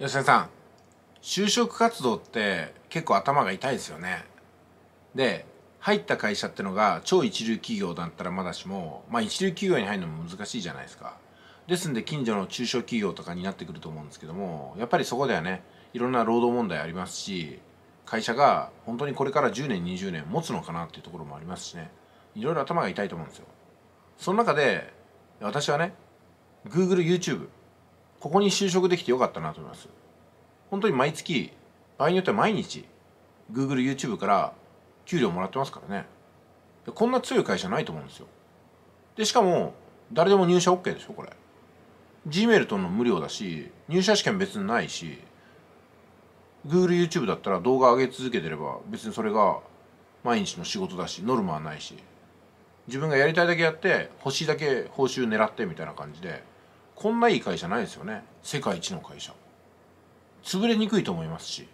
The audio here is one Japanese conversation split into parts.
吉田さん就職活動って結構頭が痛いですよねで入った会社ってのが超一流企業だったらまだしもまあ一流企業に入るのも難しいじゃないですかですんで近所の中小企業とかになってくると思うんですけどもやっぱりそこではねいろんな労働問題ありますし会社が本当にこれから10年20年持つのかなっていうところもありますしねいろいろ頭が痛いと思うんですよその中で私はね GoogleYouTube ここに就職できてよかったなと思います本当に毎月場合によっては毎日 Google、YouTube から給料もらってますからねこんな強い会社ないと思うんですよでしかも誰でも入社 OK でしょこれ Gmail との無料だし入社試験別にないし Google、YouTube だったら動画上げ続けてれば別にそれが毎日の仕事だしノルマはないし自分がやりたいだけやって欲しいだけ報酬狙ってみたいな感じでこんないい会社ないですよね世界一の会社潰れにくいと思いますし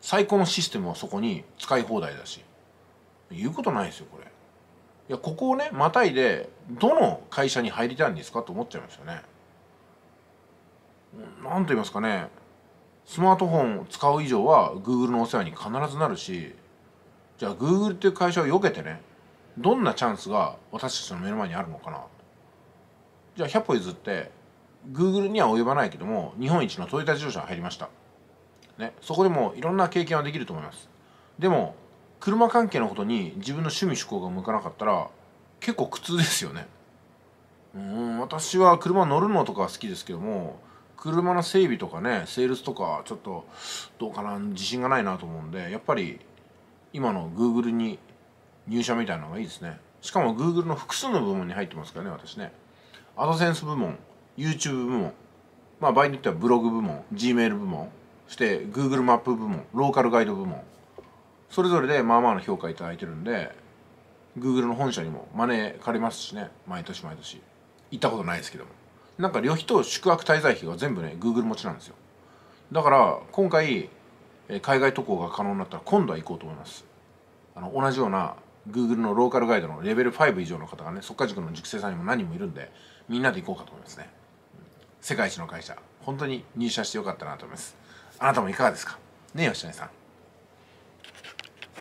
最高のシステムはそこに使い放題だし言うことないですよこれいやここをねまたいでどの会社に入りたいんですかと思っちゃいますよね何と言いますかねスマートフォンを使う以上は Google のお世話に必ずなるしじゃあ Google っていう会社を避けてねどんなチャンスが私たちの目の前にあるのかなじゃあ100歩譲ってグーグルには及ばないけども日本一のトヨタ自動車入りました、ね、そこでもいろんな経験はできると思いますでも車関係のことに自分の趣味趣向が向かなかったら結構苦痛ですよねうん私は車乗るのとか好きですけども車の整備とかねセールスとかちょっとどうかな自信がないなと思うんでやっぱり今のグーグルに入社みたいなのがいいですねしかもグーグルの複数の部門に入ってますからね私ねアドセンス部門 YouTube 部門まあ場合によってはブログ部門 Gmail 部門そして Google マップ部門ローカルガイド部門それぞれでまあまあの評価頂いてるんで Google の本社にも招かれますしね毎年毎年行ったことないですけどもなんか旅費と宿泊滞在費が全部ね Google 持ちなんですよだから今回海外渡航が可能になったら今度は行こうと思いますあの同じような Google のローカルガイドのレベル5以上の方がね速か塾の塾生さんにも何人もいるんでみんなで行こうかと思いますね世界一の会社本当に入社してよかったなと思いますあなたもいかがですかねえ吉谷さん